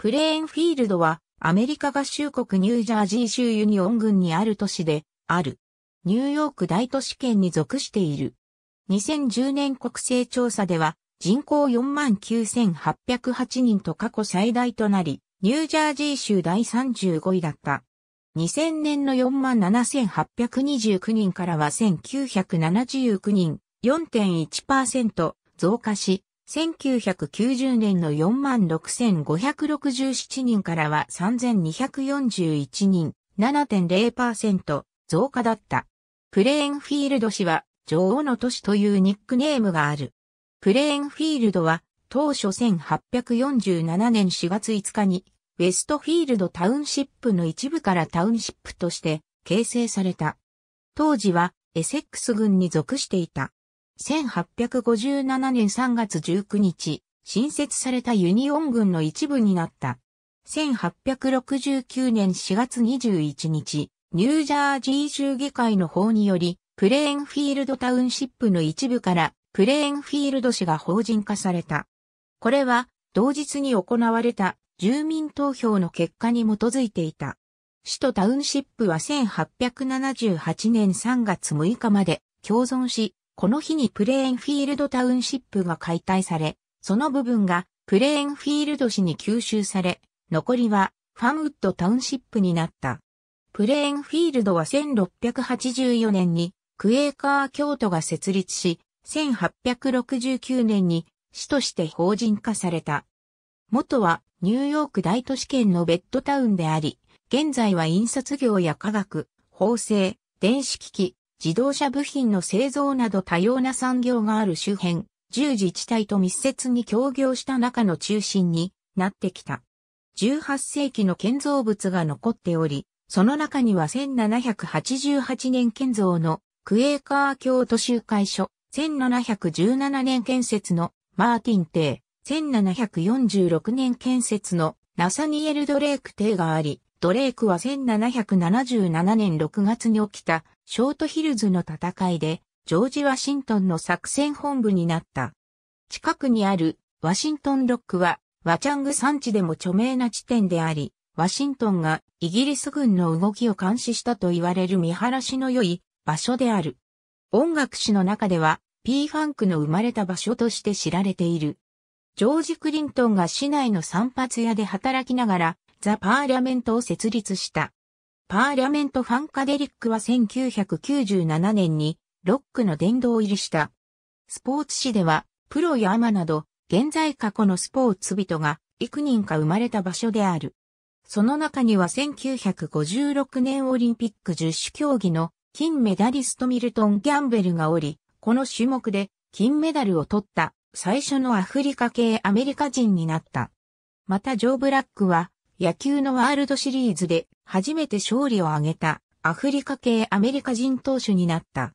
プレーンフィールドはアメリカ合衆国ニュージャージー州ユニオン郡にある都市である。ニューヨーク大都市圏に属している。2010年国勢調査では人口49,808人と過去最大となり、ニュージャージー州第35位だった。2000年の47,829人からは1,979人、4.1%増加し、1990年の46,567人からは3,241人、7.0%増加だった。プレーンフィールド氏は女王の都市というニックネームがある。プレーンフィールドは当初1847年4月5日にウェストフィールドタウンシップの一部からタウンシップとして形成された。当時はエセックス軍に属していた。1857年3月19日、新設されたユニオン軍の一部になった。1869年4月21日、ニュージャージー州議会の法により、プレーンフィールドタウンシップの一部から、プレーンフィールド市が法人化された。これは、同日に行われた住民投票の結果に基づいていた。首都タウンシップは1878年3月6日まで共存し、この日にプレーンフィールドタウンシップが解体され、その部分がプレーンフィールド市に吸収され、残りはファンウッドタウンシップになった。プレーンフィールドは1684年にクエーカー京都が設立し、1869年に市として法人化された。元はニューヨーク大都市圏のベッドタウンであり、現在は印刷業や科学、法制、電子機器、自動車部品の製造など多様な産業がある周辺、10自治体と密接に協業した中の中心になってきた。18世紀の建造物が残っており、その中には1788年建造のクエーカー教都集会所、1717年建設のマーティン邸、1746年建設のナサニエル・ドレーク邸があり、ドレークは1777年6月に起きたショートヒルズの戦いで、ジョージ・ワシントンの作戦本部になった。近くにあるワシントンロックは、ワチャング山地でも著名な地点であり、ワシントンがイギリス軍の動きを監視したと言われる見晴らしの良い場所である。音楽史の中では、P ファンクの生まれた場所として知られている。ジョージ・クリントンが市内の散髪屋で働きながら、ザ・パーリャメントを設立した。パーリャメント・ファンカデリックは1997年にロックの殿堂入りした。スポーツ誌では、プロやアマなど、現在過去のスポーツ人が幾人か生まれた場所である。その中には1956年オリンピック十種競技の金メダリストミルトン・ギャンベルがおり、この種目で金メダルを取った最初のアフリカ系アメリカ人になった。またジョー・ブラックは野球のワールドシリーズで初めて勝利を挙げたアフリカ系アメリカ人投手になった。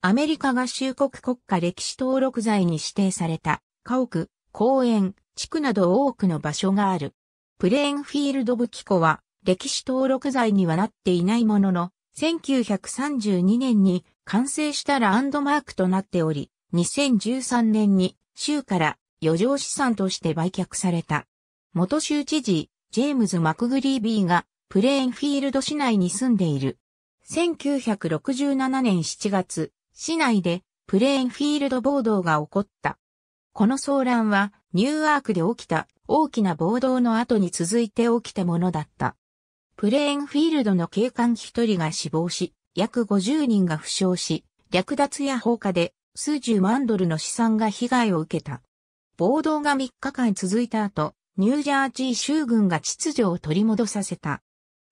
アメリカ合衆国国家歴史登録財に指定された家屋、公園、地区など多くの場所がある。プレーンフィールド武器庫は歴史登録財にはなっていないものの、1932年に完成したランドマークとなっており、2013年に州から余剰資産として売却された。元州知事、ジェームズ・マクグリービーがプレーンフィールド市内に住んでいる。1967年7月、市内でプレーンフィールド暴動が起こった。この騒乱はニューアークで起きた大きな暴動の後に続いて起きたものだった。プレーンフィールドの警官一人が死亡し、約50人が負傷し、略奪や放火で数十万ドルの資産が被害を受けた。暴動が3日間続いた後、ニュージャージー州軍が秩序を取り戻させた。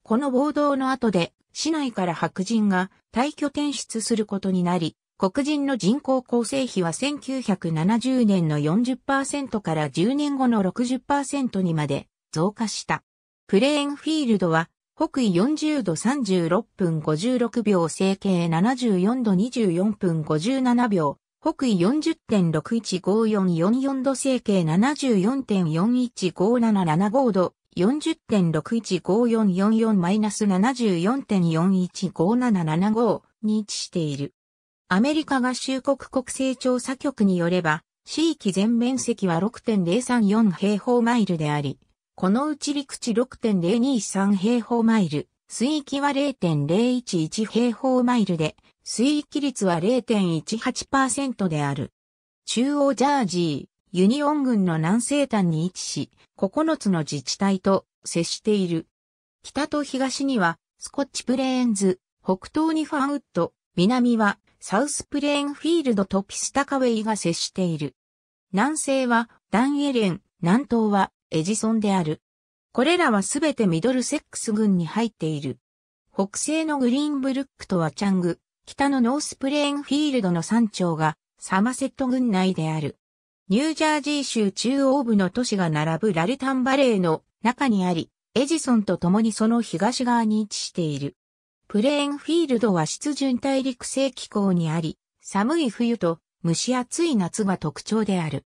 この暴動の後で、市内から白人が退去転出することになり、黒人の人口構成比は1970年の40%から10年後の60%にまで増加した。プレーンフィールドは北緯40度36分56秒、整形74度24分57秒、北緯4 0 6 1 5 4 4 4度整形74.415775度4 0 6 1 5 4 4 4 7 4 4 1 5 7 7 5に位置している。アメリカ合衆国国勢調査局によれば、地域全面積は6.034平方マイルであり、このうち陸地6.023平方マイル、水域は0.011平方マイルで、水域率は0.18%である。中央ジャージー、ユニオン群の南西端に位置し、9つの自治体と接している。北と東には、スコッチプレーンズ、北東にファンウッド、南はサウスプレーンフィールドとピスタカウェイが接している。南西はダンエレン、南東はエジソンである。これらはすべてミドルセックス郡に入っている。北西のグリーンブルックとはチャング、北のノースプレーンフィールドの山頂がサマセット郡内である。ニュージャージー州中央部の都市が並ぶラルタンバレーの中にあり、エジソンと共にその東側に位置している。プレーンフィールドは湿潤大陸性気候にあり、寒い冬と蒸し暑い夏が特徴である。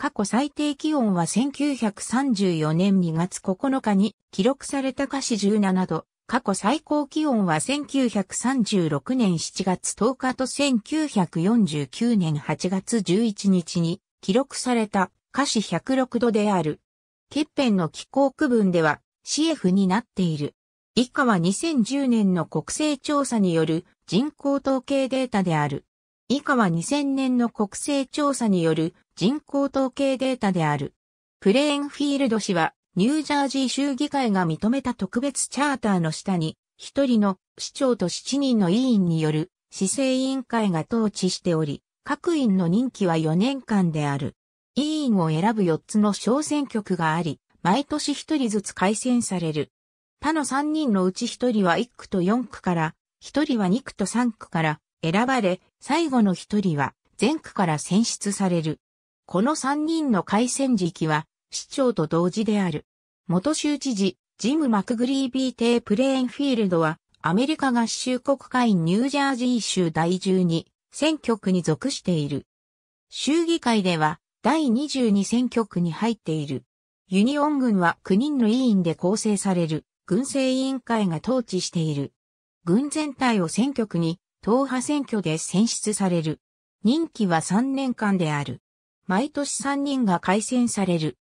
過去最低気温は1934年2月9日に記録された華氏17度、過去最高気温は1936年7月10日と1949年8月11日に記録された華氏106度である。欠片の気候区分では CF になっている。以下は2010年の国勢調査による人口統計データである。以下は2000年の国勢調査による人口統計データである。プレーンフィールド氏は、ニュージャージー州議会が認めた特別チャーターの下に、一人の市長と七人の委員による市政委員会が統治しており、各員の任期は4年間である。委員を選ぶ4つの小選挙区があり、毎年一人ずつ改選される。他の3人のうち一人は1区と4区から、一人は2区と3区から選ばれ、最後の一人は全区から選出される。この三人の改選時期は市長と同時である。元州知事、ジム・マクグリービー邸プレーンフィールドはアメリカ合衆国会ニュージャージー州第12選挙区に属している。州議会では第22選挙区に入っている。ユニオン軍は9人の委員で構成される軍政委員会が統治している。軍全体を選挙区に党派選挙で選出される。任期は3年間である。毎年3人が改選される。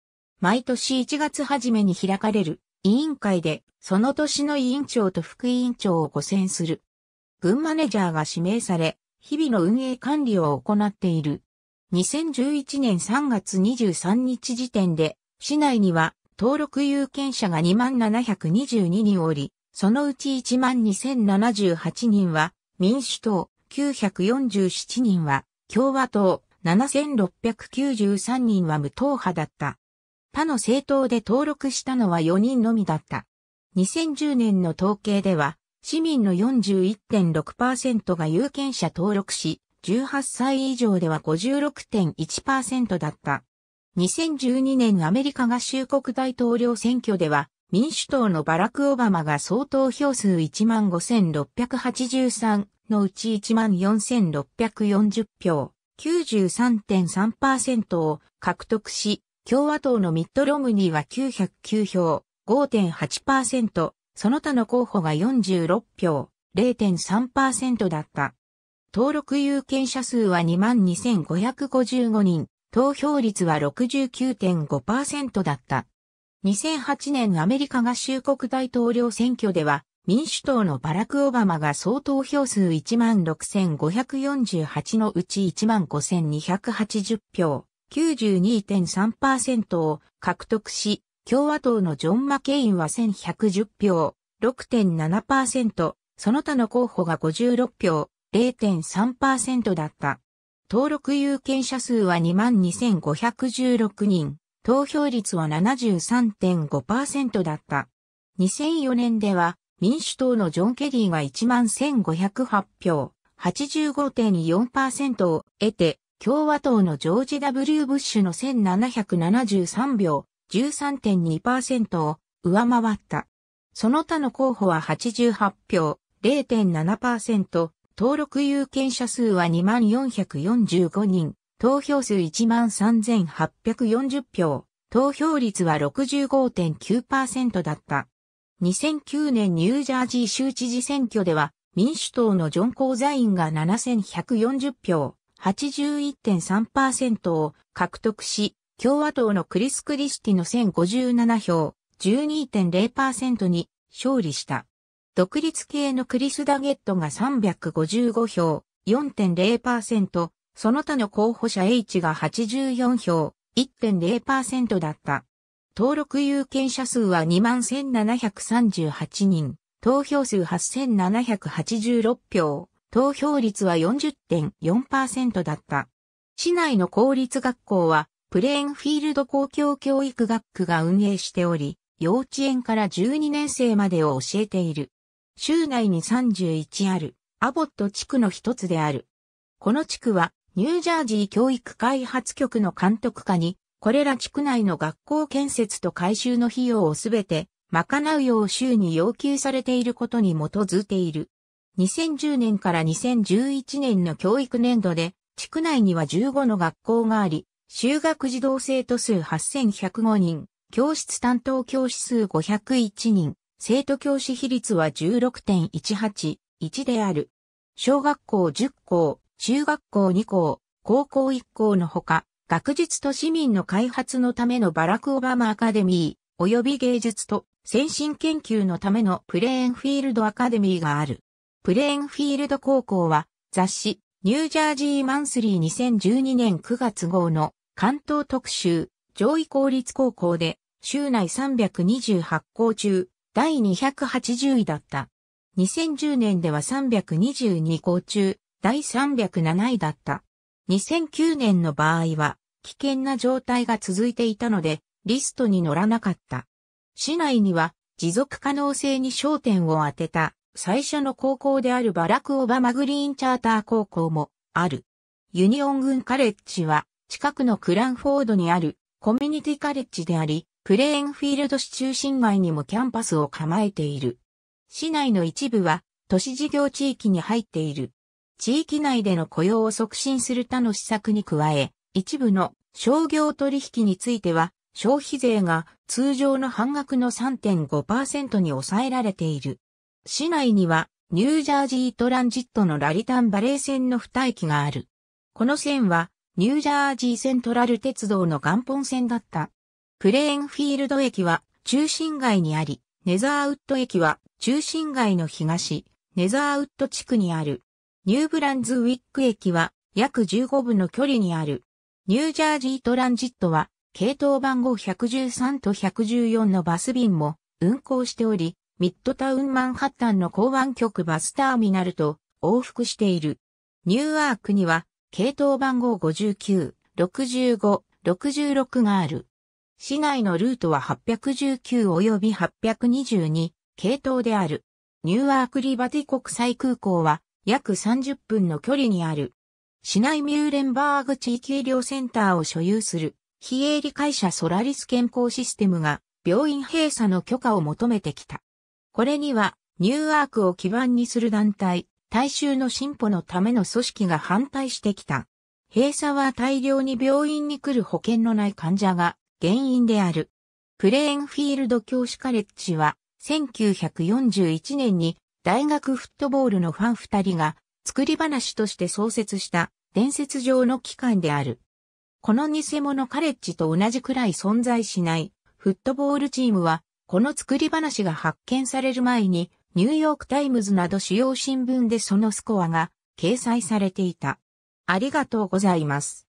毎年1月初めに開かれる委員会で、その年の委員長と副委員長を補選する。軍マネジャーが指名され、日々の運営管理を行っている。2011年3月23日時点で、市内には登録有権者が2722人おり、そのうち1万2078人は民主党947人は共和党7693人は無党派だった。他の政党で登録したのは4人のみだった。2010年の統計では、市民の41.6%が有権者登録し、18歳以上では56.1%だった。2012年アメリカ合衆国大統領選挙では、民主党のバラク・オバマが総投票数15,683のうち14,640票、93.3%を獲得し、共和党のミッド・ロムニーは909票、5.8%、その他の候補が46票、0.3%だった。登録有権者数は22,555人、投票率は69.5%だった。2008年アメリカ合衆国大統領選挙では、民主党のバラク・オバマが総投票数16,548のうち15,280票、92.3%を獲得し、共和党のジョン・マケインは1110票、6.7%、その他の候補が56票、0.3%だった。登録有権者数は22,516人。投票率は73.5%だった。2004年では民主党のジョン・ケリーが11,508票、85.4%を得て、共和党のジョージ・ W・ ブッシュの1773票、13.2%を上回った。その他の候補は88票、0.7%、登録有権者数は2445人、投票数13,840票、投票率は65.9%だった。2009年ニュージャージー州知事選挙では、民主党のジョン・コーザインが7140票、81.3%を獲得し、共和党のクリス・クリスティの1057票、12.0%に勝利した。独立系のクリス・ダゲットが355票、4.0%、その他の候補者 H が84票、1.0%だった。登録有権者数は21,738人、投票数8,786票、投票率は40.4%だった。市内の公立学校は、プレーンフィールド公共教育学区が運営しており、幼稚園から12年生までを教えている。州内に31ある、アボット地区の一つである。この地区は、ニュージャージー教育開発局の監督下に、これら地区内の学校建設と改修の費用をすべて賄うよう州に要求されていることに基づいている。2010年から2011年の教育年度で、地区内には15の学校があり、修学児童生徒数8105人、教室担当教師数501人、生徒教師比率は16.181である。小学校10校、中学校2校、高校1校のほか、学術と市民の開発のためのバラク・オバマ・アカデミー、及び芸術と先進研究のためのプレーンフィールド・アカデミーがある。プレーンフィールド高校は雑誌ニュージャージーマンスリー2012年9月号の関東特集上位公立高校で州内328校中第280位だった。2010年では322校中第307位だった。2009年の場合は、危険な状態が続いていたので、リストに乗らなかった。市内には、持続可能性に焦点を当てた、最初の高校であるバラク・オバマ・グリーン・チャーター高校も、ある。ユニオン軍カレッジは、近くのクランフォードにある、コミュニティカレッジであり、プレーンフィールド市中心街にもキャンパスを構えている。市内の一部は、都市事業地域に入っている。地域内での雇用を促進する他の施策に加え、一部の商業取引については、消費税が通常の半額の3.5%に抑えられている。市内には、ニュージャージートランジットのラリタンバレー線の二駅がある。この線は、ニュージャージーセントラル鉄道の元本線だった。プレーンフィールド駅は中心街にあり、ネザーウッド駅は中心街の東、ネザーウッド地区にある。ニューブランズウィック駅は約15分の距離にある。ニュージャージートランジットは、系統番号113と114のバス便も運行しており、ミッドタウンマンハッタンの港湾局バスターミナルと往復している。ニューアークには、系統番号59、65、66がある。市内のルートは819及び822系統である。ニューアークリバティ国際空港は約30分の距離にある。市内ミューレンバーグ地域医療センターを所有する、非営利会社ソラリス健康システムが、病院閉鎖の許可を求めてきた。これには、ニューアークを基盤にする団体、大衆の進歩のための組織が反対してきた。閉鎖は大量に病院に来る保険のない患者が原因である。プレーンフィールド教師カレッジは1941年に大学フットボールのファン二人が作り話として創設した伝説上の機関である。この偽物カレッジと同じくらい存在しないフットボールチームは、この作り話が発見される前に、ニューヨークタイムズなど主要新聞でそのスコアが掲載されていた。ありがとうございます。